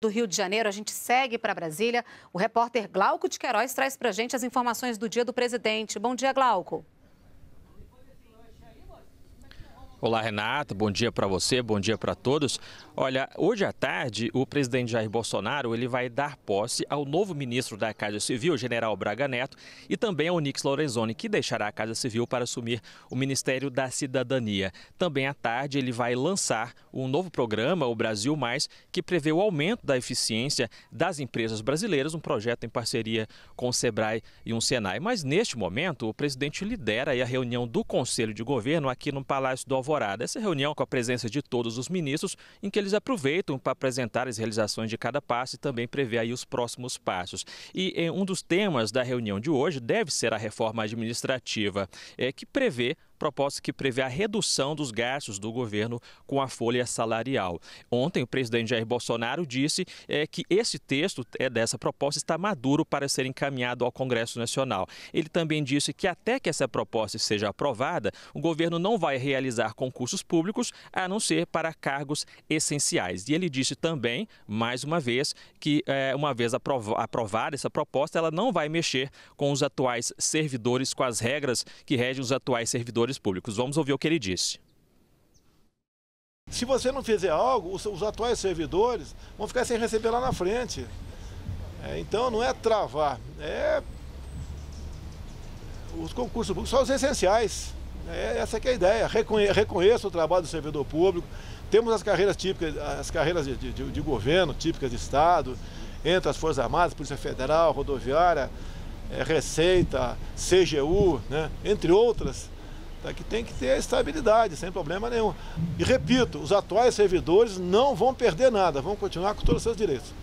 do Rio de Janeiro, a gente segue para Brasília. O repórter Glauco de Queiroz traz para a gente as informações do dia do presidente. Bom dia, Glauco. Olá, Renato. Bom dia para você, bom dia para todos. Olha, hoje à tarde, o presidente Jair Bolsonaro ele vai dar posse ao novo ministro da Casa Civil, general Braga Neto, e também ao Nix Lorenzoni, que deixará a Casa Civil para assumir o Ministério da Cidadania. Também à tarde, ele vai lançar um novo programa, o Brasil Mais, que prevê o aumento da eficiência das empresas brasileiras, um projeto em parceria com o Sebrae e um Senai. Mas neste momento, o presidente lidera a reunião do Conselho de Governo aqui no Palácio do Alvorada temporada. Essa reunião com a presença de todos os ministros, em que eles aproveitam para apresentar as realizações de cada passo e também prever aí os próximos passos. E eh, um dos temas da reunião de hoje deve ser a reforma administrativa, é, que prevê proposta que prevê a redução dos gastos do governo com a folha salarial. Ontem, o presidente Jair Bolsonaro disse é, que esse texto é, dessa proposta está maduro para ser encaminhado ao Congresso Nacional. Ele também disse que até que essa proposta seja aprovada, o governo não vai realizar concursos públicos, a não ser para cargos essenciais. E ele disse também, mais uma vez, que é, uma vez aprovada essa proposta, ela não vai mexer com os atuais servidores, com as regras que regem os atuais servidores públicos. Vamos ouvir o que ele disse. Se você não fizer algo, os, os atuais servidores vão ficar sem receber lá na frente. É, então não é travar, é os concursos públicos são os essenciais. É, essa é a ideia. Reconhe, reconheça o trabalho do servidor público. Temos as carreiras típicas, as carreiras de, de, de governo, típicas de Estado, entre as Forças Armadas, Polícia Federal, Rodoviária, é, Receita, CGU, né, entre outras é que tem que ter estabilidade, sem problema nenhum. E repito, os atuais servidores não vão perder nada, vão continuar com todos os seus direitos.